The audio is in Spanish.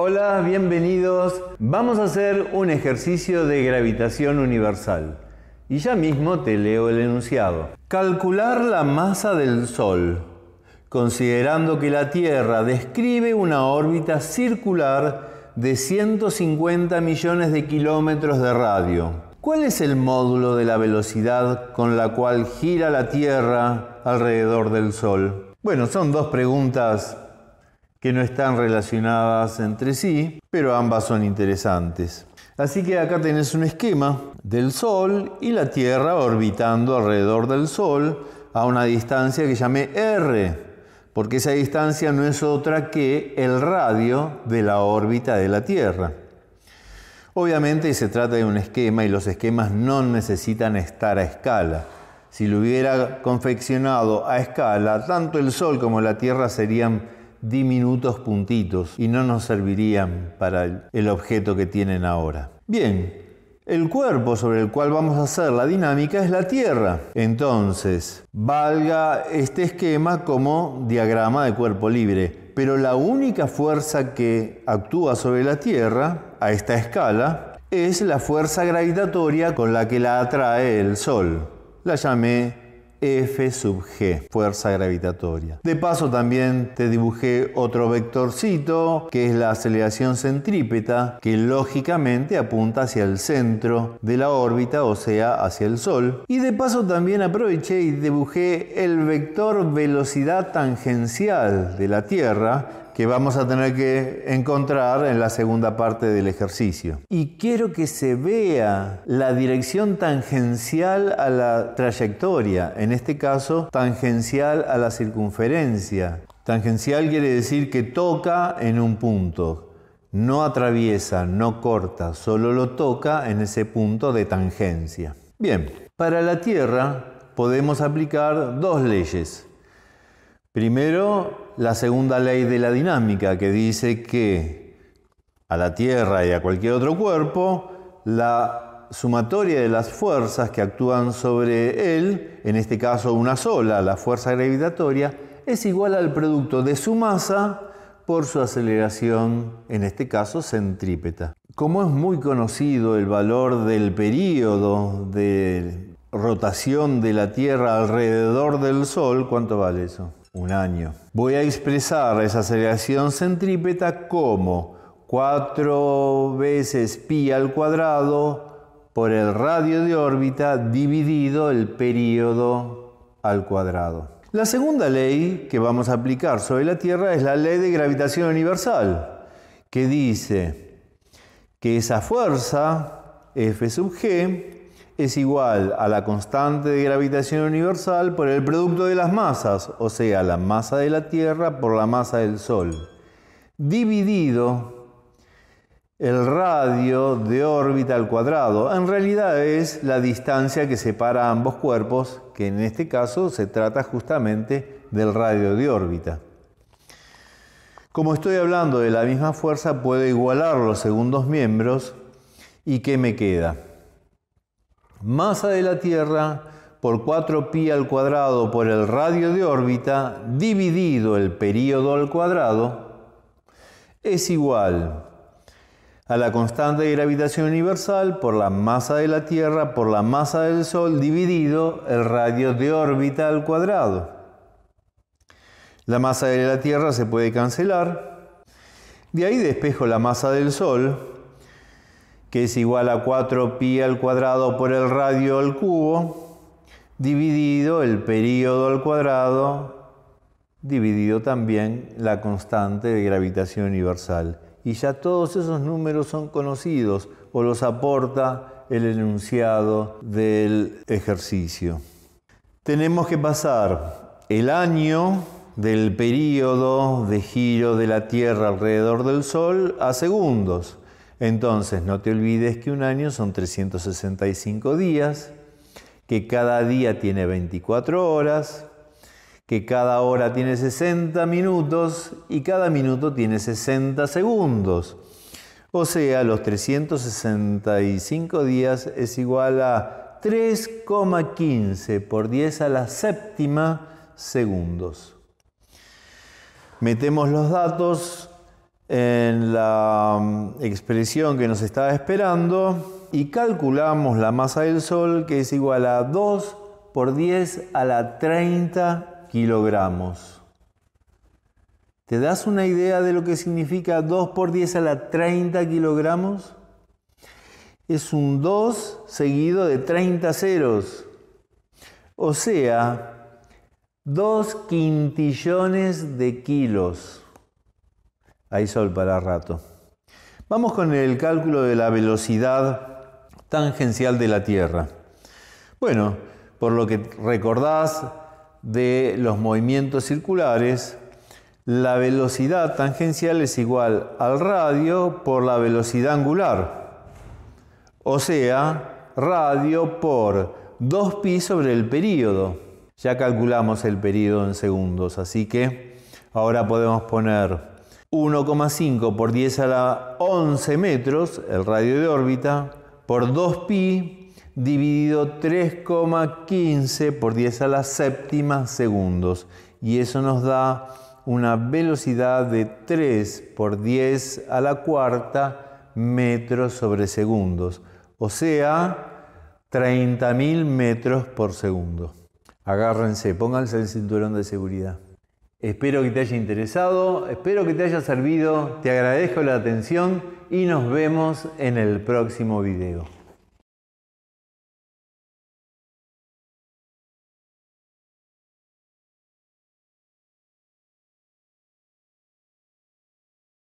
Hola, bienvenidos. Vamos a hacer un ejercicio de gravitación universal. Y ya mismo te leo el enunciado. Calcular la masa del Sol, considerando que la Tierra describe una órbita circular de 150 millones de kilómetros de radio. ¿Cuál es el módulo de la velocidad con la cual gira la Tierra alrededor del Sol? Bueno, son dos preguntas que no están relacionadas entre sí, pero ambas son interesantes. Así que acá tenés un esquema del Sol y la Tierra orbitando alrededor del Sol a una distancia que llamé R, porque esa distancia no es otra que el radio de la órbita de la Tierra. Obviamente se trata de un esquema y los esquemas no necesitan estar a escala. Si lo hubiera confeccionado a escala, tanto el Sol como la Tierra serían diminutos puntitos y no nos servirían para el objeto que tienen ahora. Bien, el cuerpo sobre el cual vamos a hacer la dinámica es la Tierra. Entonces, valga este esquema como diagrama de cuerpo libre. Pero la única fuerza que actúa sobre la Tierra a esta escala es la fuerza gravitatoria con la que la atrae el Sol. La llamé F sub G, fuerza gravitatoria. De paso también te dibujé otro vectorcito, que es la aceleración centrípeta, que lógicamente apunta hacia el centro de la órbita, o sea, hacia el Sol. Y de paso también aproveché y dibujé el vector velocidad tangencial de la Tierra, que vamos a tener que encontrar en la segunda parte del ejercicio. Y quiero que se vea la dirección tangencial a la trayectoria, en este caso tangencial a la circunferencia. Tangencial quiere decir que toca en un punto, no atraviesa, no corta, solo lo toca en ese punto de tangencia. Bien, para la Tierra podemos aplicar dos leyes. Primero, la segunda ley de la dinámica que dice que a la Tierra y a cualquier otro cuerpo, la sumatoria de las fuerzas que actúan sobre él, en este caso una sola, la fuerza gravitatoria, es igual al producto de su masa por su aceleración, en este caso centrípeta. Como es muy conocido el valor del período de rotación de la Tierra alrededor del Sol, ¿cuánto vale eso? un año. Voy a expresar esa aceleración centrípeta como 4 veces pi al cuadrado por el radio de órbita dividido el periodo al cuadrado. La segunda ley que vamos a aplicar sobre la Tierra es la ley de gravitación universal, que dice que esa fuerza F sub G es igual a la constante de gravitación universal por el producto de las masas, o sea, la masa de la Tierra por la masa del Sol, dividido el radio de órbita al cuadrado. En realidad es la distancia que separa ambos cuerpos, que en este caso se trata justamente del radio de órbita. Como estoy hablando de la misma fuerza, puedo igualar los segundos miembros y ¿qué me queda? masa de la Tierra por 4 pi al cuadrado por el radio de órbita dividido el período al cuadrado es igual a la constante de gravitación universal por la masa de la Tierra por la masa del Sol dividido el radio de órbita al cuadrado. La masa de la Tierra se puede cancelar. De ahí despejo la masa del Sol que es igual a 4 pi al cuadrado por el radio al cubo, dividido el período al cuadrado, dividido también la constante de gravitación universal. Y ya todos esos números son conocidos o los aporta el enunciado del ejercicio. Tenemos que pasar el año del período de giro de la Tierra alrededor del Sol a segundos entonces, no te olvides que un año son 365 días, que cada día tiene 24 horas, que cada hora tiene 60 minutos y cada minuto tiene 60 segundos. O sea, los 365 días es igual a 3,15 por 10 a la séptima segundos. Metemos los datos en la mm, expresión que nos estaba esperando y calculamos la masa del Sol que es igual a 2 por 10 a la 30 kilogramos. ¿Te das una idea de lo que significa 2 por 10 a la 30 kilogramos? Es un 2 seguido de 30 ceros. O sea, 2 quintillones de kilos. Ahí sol para rato. Vamos con el cálculo de la velocidad tangencial de la Tierra. Bueno, por lo que recordás de los movimientos circulares, la velocidad tangencial es igual al radio por la velocidad angular. O sea, radio por 2pi sobre el período. Ya calculamos el período en segundos, así que ahora podemos poner 1,5 por 10 a la 11 metros, el radio de órbita, por 2pi dividido 3,15 por 10 a la séptima segundos. Y eso nos da una velocidad de 3 por 10 a la cuarta metros sobre segundos, o sea, 30.000 metros por segundo. Agárrense, pónganse el cinturón de seguridad. Espero que te haya interesado, espero que te haya servido, te agradezco la atención y nos vemos en el próximo video.